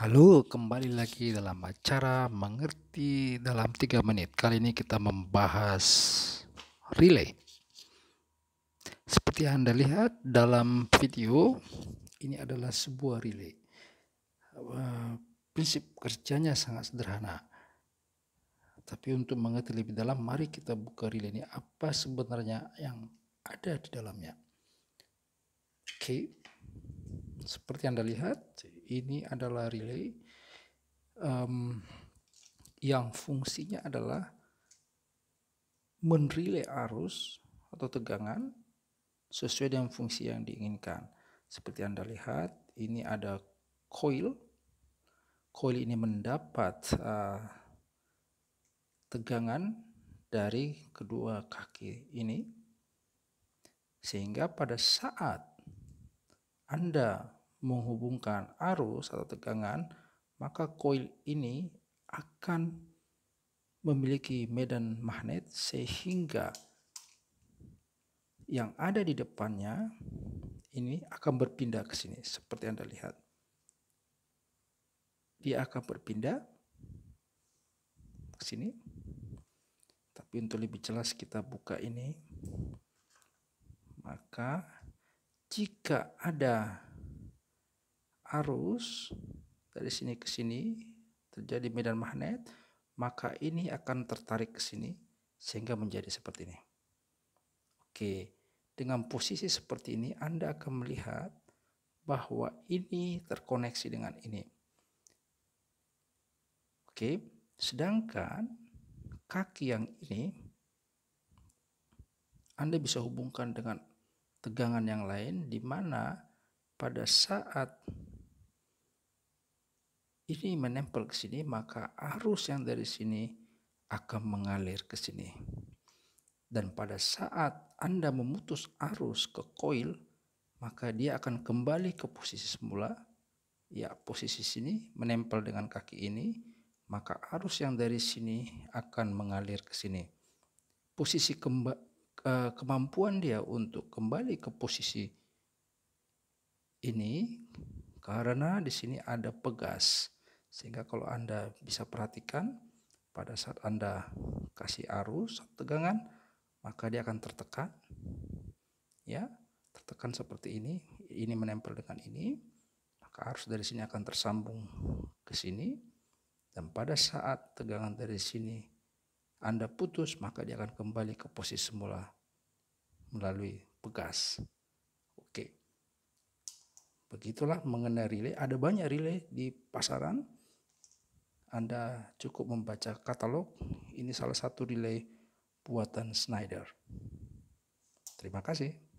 Halo, kembali lagi dalam acara Mengerti dalam 3 menit. Kali ini kita membahas relay. Seperti Anda lihat dalam video, ini adalah sebuah relay. Eh, prinsip kerjanya sangat sederhana. Tapi untuk mengerti lebih dalam, mari kita buka relay ini. Apa sebenarnya yang ada di dalamnya? Oke, okay seperti Anda lihat, ini adalah relay um, yang fungsinya adalah menrelay arus atau tegangan sesuai dengan fungsi yang diinginkan. Seperti Anda lihat, ini ada coil. Coil ini mendapat uh, tegangan dari kedua kaki ini. Sehingga pada saat anda menghubungkan arus atau tegangan, maka koil ini akan memiliki medan magnet sehingga yang ada di depannya ini akan berpindah ke sini seperti Anda lihat. Dia akan berpindah ke sini. Tapi untuk lebih jelas kita buka ini. Maka jika ada arus dari sini ke sini terjadi medan magnet, maka ini akan tertarik ke sini sehingga menjadi seperti ini. Oke, dengan posisi seperti ini Anda akan melihat bahwa ini terkoneksi dengan ini. Oke, sedangkan kaki yang ini Anda bisa hubungkan dengan tegangan yang lain di mana pada saat ini menempel ke sini maka arus yang dari sini akan mengalir ke sini. Dan pada saat Anda memutus arus ke koil maka dia akan kembali ke posisi semula. Ya, posisi sini menempel dengan kaki ini, maka arus yang dari sini akan mengalir ke sini. Posisi kembali Eh, kemampuan dia untuk kembali ke posisi ini karena di sini ada pegas. Sehingga kalau Anda bisa perhatikan pada saat Anda kasih arus tegangan maka dia akan tertekan. Ya, tertekan seperti ini, ini menempel dengan ini, maka arus dari sini akan tersambung ke sini dan pada saat tegangan dari sini anda putus, maka dia akan kembali ke posisi semula melalui pegas. Oke. Begitulah mengenai relay. Ada banyak relay di pasaran. Anda cukup membaca katalog. Ini salah satu relay buatan Schneider. Terima kasih.